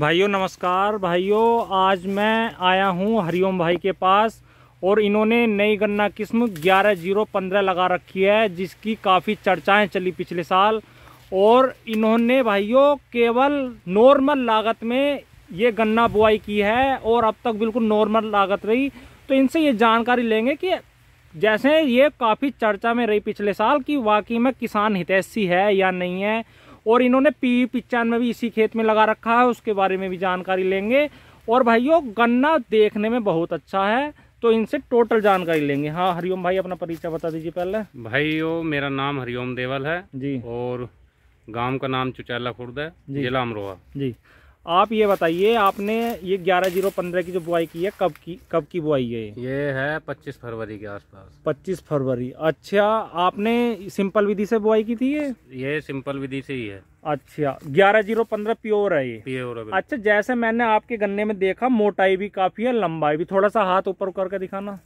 भाइयों नमस्कार भाइयों आज मैं आया हूँ हरिओम भाई के पास और इन्होंने नई गन्ना किस्म ग्यारह जीरो पंद्रह लगा रखी है जिसकी काफ़ी चर्चाएं चली पिछले साल और इन्होंने भाइयों केवल नॉर्मल लागत में ये गन्ना बुआई की है और अब तक बिल्कुल नॉर्मल लागत रही तो इनसे ये जानकारी लेंगे कि जैसे ये काफ़ी चर्चा में रही पिछले साल कि वाकई में किसान हितैषी है या नहीं है और इन्होंने पी पिचानवे भी इसी खेत में लगा रखा है उसके बारे में भी जानकारी लेंगे और भाइयों गन्ना देखने में बहुत अच्छा है तो इनसे टोटल जानकारी लेंगे हाँ हरिओम भाई अपना परिचय बता दीजिए पहले भाइयों मेरा नाम हरिओम देवल है जी और गांव का नाम चुचैला खुर्द है जिला अमरोहा जी आप ये बताइए आपने ये ग्यारह जीरो पंद्रह की जो बुआई की है कब की कब की बुआई है ये है पच्चीस फरवरी के आसपास पच्चीस फरवरी अच्छा आपने सिंपल विधि से बुआई की थी ये ये सिंपल विधि से ही है अच्छा ग्यारह जीरो पंद्रह प्योर है ये प्योर है अच्छा जैसे मैंने आपके गन्ने में देखा मोटाई भी काफी है लंबाई भी थोड़ा सा हाथ ऊपर करके दिखाना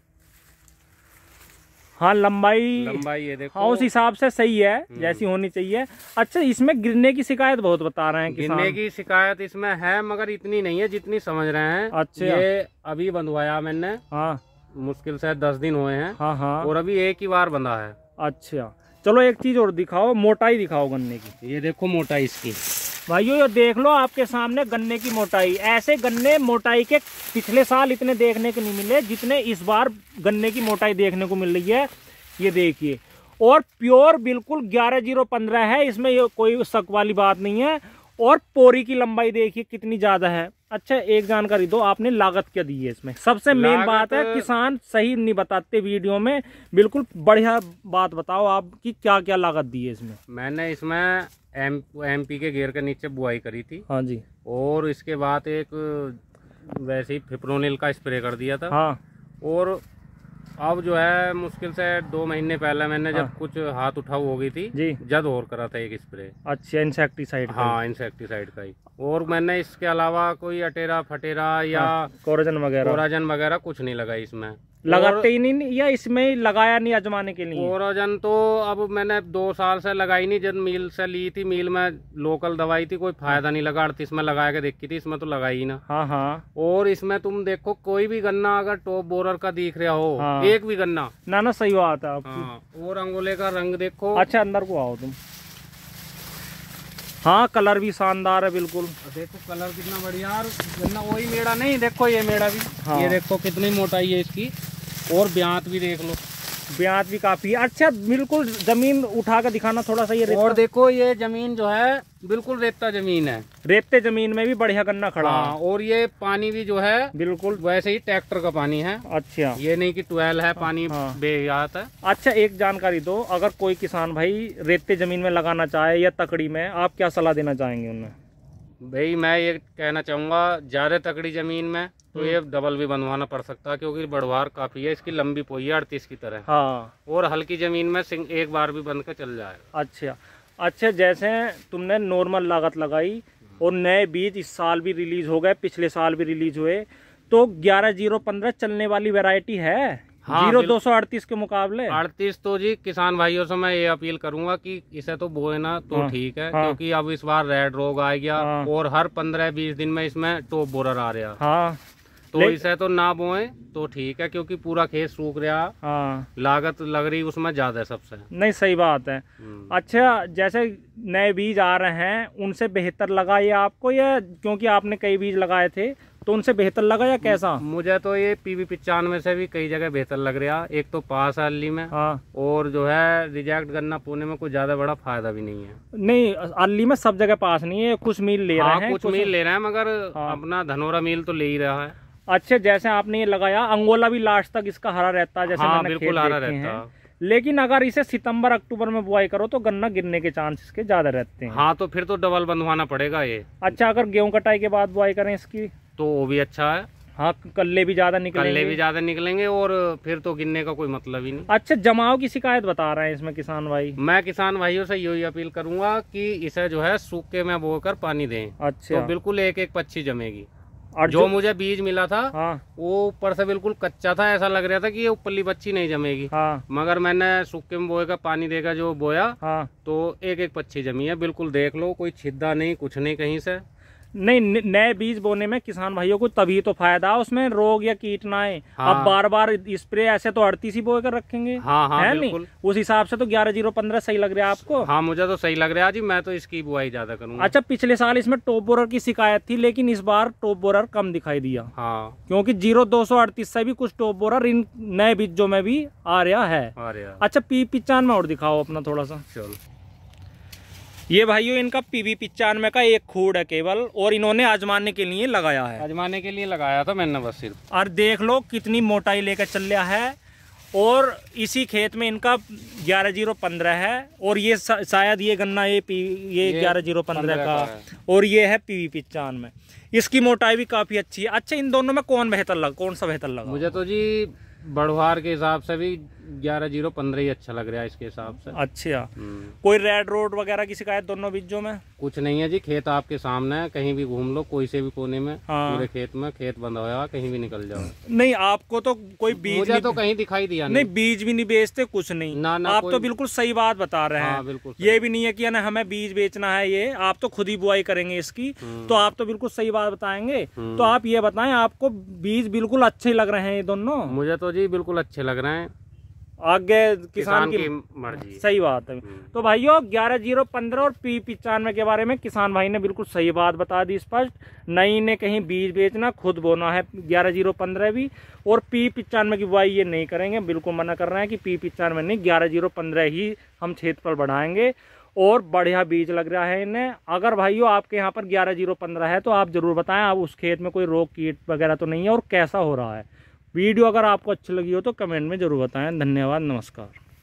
हाँ लंबाई लंबाई ये देखो हाँ उस हिसाब से सही है हम्म। जैसी होनी चाहिए अच्छा इसमें गिरने की शिकायत बहुत बता रहे हैं गिरने की शिकायत इसमें है मगर इतनी नहीं है जितनी समझ रहे हैं अच्छा ये अभी बंधवाया मैंने हाँ मुश्किल से दस दिन हुए हैं हाँ हाँ और अभी एक ही बार बंधा है अच्छा चलो एक चीज और दिखाओ मोटाई दिखाओ गन्ने की ये देखो मोटाई इसकी भाइयों ये देख लो आपके सामने गन्ने की मोटाई ऐसे गन्ने मोटाई के पिछले साल इतने देखने को नहीं मिले जितने इस बार गन्ने की मोटाई देखने को मिल रही है ये देखिए और प्योर बिल्कुल ग्यारह जीरो पंद्रह है इसमें ये कोई शक वाली बात नहीं है और पोरी की लंबाई देखिए कितनी ज़्यादा है अच्छा एक जानकारी दो आपने लागत क्या दी है इसमें सबसे मेन बात है किसान सही नहीं बताते वीडियो में बिल्कुल बढ़िया बात बताओ आपकी क्या क्या लागत दी है इसमें मैंने इसमें एम एमपी पी के घेर के नीचे बुआई करी थी हाँ जी और इसके बाद एक वैसे ही फिप्रोनिल का स्प्रे कर दिया था हाँ और अब जो है मुश्किल से दो महीने पहले मैंने जब हाँ। कुछ हाथ उठाऊ हो गई थी जी जद और करा था एक स्प्रे अच्छा इंसेक्टिसाइड हाँ इंसेक्टिसाइड का ही और मैंने इसके अलावा कोई अटेरा फटेरा या हाँ, कोरोजन वगैरह कोराजन वगैरह कुछ नहीं लगा इसमें लगाते ही नहीं या इसमें लगाया नहीं आजमाने के लिए कोरोजन तो अब मैंने दो साल से लगाई नहीं जब मील से ली थी मील में लोकल दवाई थी कोई फायदा नहीं लगा अड़तीस में लगा के देखी थी इसमें तो लगाई ही ना हाँ हाँ और इसमें तुम देखो कोई भी गन्ना अगर टॉप बोरर का दिख रहा हो हाँ। एक भी गन्ना ना ना सही बात है हाँ। और रंगोले का रंग देखो अच्छा अंदर को आओ तुम हाँ कलर भी शानदार है बिल्कुल देखो कलर कितना बढ़िया यार गन्ना वही मेड़ा नहीं देखो ये मेड़ा भी हाँ। ये देखो कितनी मोटाई है इसकी और ब्यांत भी देख लो ब्यांत भी काफ़ी है अच्छा बिल्कुल ज़मीन उठा कर दिखाना थोड़ा सा ये और देखो ये ज़मीन जो है बिल्कुल रेपता ज़मीन है रेपते ज़मीन में भी बढ़िया गन्ना खड़ा हाँ, और ये पानी भी जो है बिल्कुल वैसे ही ट्रैक्टर का पानी है अच्छा ये नहीं कि ट्वेल है पानी हाँ, बेहत है अच्छा एक जानकारी दो अगर कोई किसान भाई रेते ज़मीन में लगाना चाहे या तकड़ी में आप क्या सलाह देना चाहेंगे उन्हें भाई मैं ये कहना चाहूँगा ज़्यादा तकड़ी ज़मीन में तो हम्म। ये डबल भी बनवाना पड़ सकता है क्योंकि बढ़वार काफ़ी है इसकी लंबी पोई है अड़तीस की तरह हाँ और हल्की ज़मीन में सिंग एक बार भी बन कर चल जाए अच्छा अच्छा जैसे तुमने नॉर्मल लागत लगाई हम्म। और नए बीज इस साल भी रिलीज हो गए पिछले साल भी रिलीज हुए तो ग्यारह जीरो पंद्रह चलने वाली वेरायटी है हाँ, जीरो दो सौ अड़तीस के मुकाबले अड़तीस तो जी किसान भाइयों से मैं ये अपील करूंगा कि इसे तो बोए ना तो हाँ, ठीक हाँ, है हाँ, क्योंकि अब इस बार रेड रोग आ गया हाँ, और हर पंद्रह बीस दिन में इसमें टोप बोरर आ रहा हाँ, तो इसे तो ना बोए तो ठीक है क्योंकि पूरा खेत सूख रहा हाँ, लागत लग रही उसमें ज्यादा है सबसे नहीं सही बात है हम्म। अच्छा जैसे नए बीज आ रहे हैं उनसे बेहतर लगा ये आपको या क्योंकि आपने कई बीज लगाए थे तो उनसे बेहतर लगा या कैसा मुझे तो ये पीवी पिचानवे से भी कई जगह बेहतर लग रहा एक तो पास आली में हाँ और जो है रिजेक्ट करना पुणे में कुछ ज्यादा बड़ा फायदा भी नहीं है नहीं आली में सब जगह पास नहीं है कुछ मील ले रहा हाँ, है कुछ, मील ले रहे हैं मगर हाँ। अपना धनोरा मील तो ले ही रहा है अच्छा जैसे आपने ये लगाया अंगोला भी लास्ट तक इसका हरा रहता है जैसे हाँ, बिल्कुल हरा रहता है लेकिन अगर इसे सितंबर अक्टूबर में बुआई करो तो गन्ना गिरने के चांस इसके ज्यादा रहते हैं हाँ तो फिर तो डबल बंधवाना पड़ेगा ये अच्छा अगर गेहूँ कटाई के बाद बुआई करें इसकी तो वो भी अच्छा है हाँ कल्ले भी ज्यादा निकलेंगे कल्ले भी ज्यादा निकलेंगे और फिर तो गिनने का कोई मतलब ही नहीं अच्छा जमाव की शिकायत बता रहे हैं इसमें किसान भाई मैं किसान भाइयों से यही अपील करूंगा कि इसे जो है सूखे में बोकर पानी दें अच्छा तो बिल्कुल एक एक पक्षी जमेगी और जो, जो मुझे बीज मिला था हाँ। वो ऊपर से बिल्कुल कच्चा था ऐसा लग रहा था कि ये उपली बच्ची नहीं जमेगी हाँ। मगर मैंने सूखे में बोए का पानी देकर जो बोया हाँ। तो एक एक पच्ची जमी है बिल्कुल देख लो कोई छिद्दा नहीं कुछ नहीं कहीं से नहीं नए बीज बोने में किसान भाइयों को तभी तो फायदा उसमें रोग या कीट ना आए हाँ। अब बार बार स्प्रे ऐसे तो अड़तीस ही बो कर रखेंगे हाँ, हाँ, है नहीं उस हिसाब से तो ग्यारह जीरो पंद्रह सही लग रहा है आपको हाँ मुझे तो सही लग रहा है जी मैं तो इसकी बुआई ज्यादा करूंगा अच्छा पिछले साल इसमें टॉप बोरर की शिकायत थी लेकिन इस बार टॉप बोरर कम दिखाई दिया हाँ। क्योंकि जीरो दो सौ अड़तीस से भी कुछ टॉप बोरर इन नए बीजों में भी आ रहा है अच्छा पी पिचान में और दिखाओ अपना थोड़ा सा चलो ये भाइयों इनका पीवी पिचानवे का एक खूड है केवल और इन्होंने आजमाने के लिए लगाया है आजमाने के लिए लगाया था मैंने बस सिर्फ और देख लो कितनी मोटाई लेकर चल रहा है और इसी खेत में इनका ग्यारह जीरो पंद्रह है और ये शायद ये गन्ना ये पी ये ग्यारह जीरो पंद्रह का, और ये है पीवी में इसकी मोटाई भी काफ़ी अच्छी है अच्छा इन दोनों में कौन बेहतर लगा कौन सा बेहतर लगा मुझे तो जी बढ़वार के हिसाब से भी ग्यारह जीरो पंद्रह ही अच्छा लग रहा है इसके हिसाब से अच्छा हम्म। कोई रेड रोड वगैरह की शिकायत दोनों बीजों में कुछ नहीं है जी खेत आपके सामने है कहीं भी घूम लो कोई से भी कोने में हाँ। पूरे खेत में खेत बंद होया कहीं भी निकल जाओ नहीं आपको तो कोई बीज मुझे तो कहीं दिखाई दिया नहीं बीज भी नहीं बेचते कुछ नहीं ना ना आप तो बिल्कुल सही बात बता रहे हैं हाँ, बिल्कुल ये भी नहीं है की हमें बीज बेचना है ये आप तो खुद ही बुआई करेंगे इसकी हम्म। तो आप तो बिल्कुल सही बात बताएंगे हम्म। तो आप ये बताए आपको बीज बिल्कुल अच्छे लग रहे हैं ये दोनों मुझे तो जी बिल्कुल अच्छे लग रहे हैं आगे किसान, किसान की, की मर्जी सही बात है हम्म। तो भाइयों ग्यारह जीरो पंद्रह और पी पिचानवे के बारे में किसान भाई ने बिल्कुल सही बात बता दी स्पष्ट नई ने कहीं बीज बेचना खुद बोना है ग्यारह जीरो पंद्रह भी और पी पिचानवे की बुआई ये नहीं करेंगे बिल्कुल मना कर रहे हैं कि पी पिचानवे नहीं ग्यारह जीरो पंद्रह ही हम पर बढ़ाएंगे और बढ़िया बीज लग रहा है इन्हें अगर भाइयों आपके यहाँ पर ग्यारह जीरो पंद्रह है तो आप ज़रूर बताएं आप उस खेत में कोई रोग कीट वगैरह तो नहीं है और कैसा हो रहा है वीडियो अगर आपको अच्छी लगी हो तो कमेंट में ज़रूर बताएं धन्यवाद नमस्कार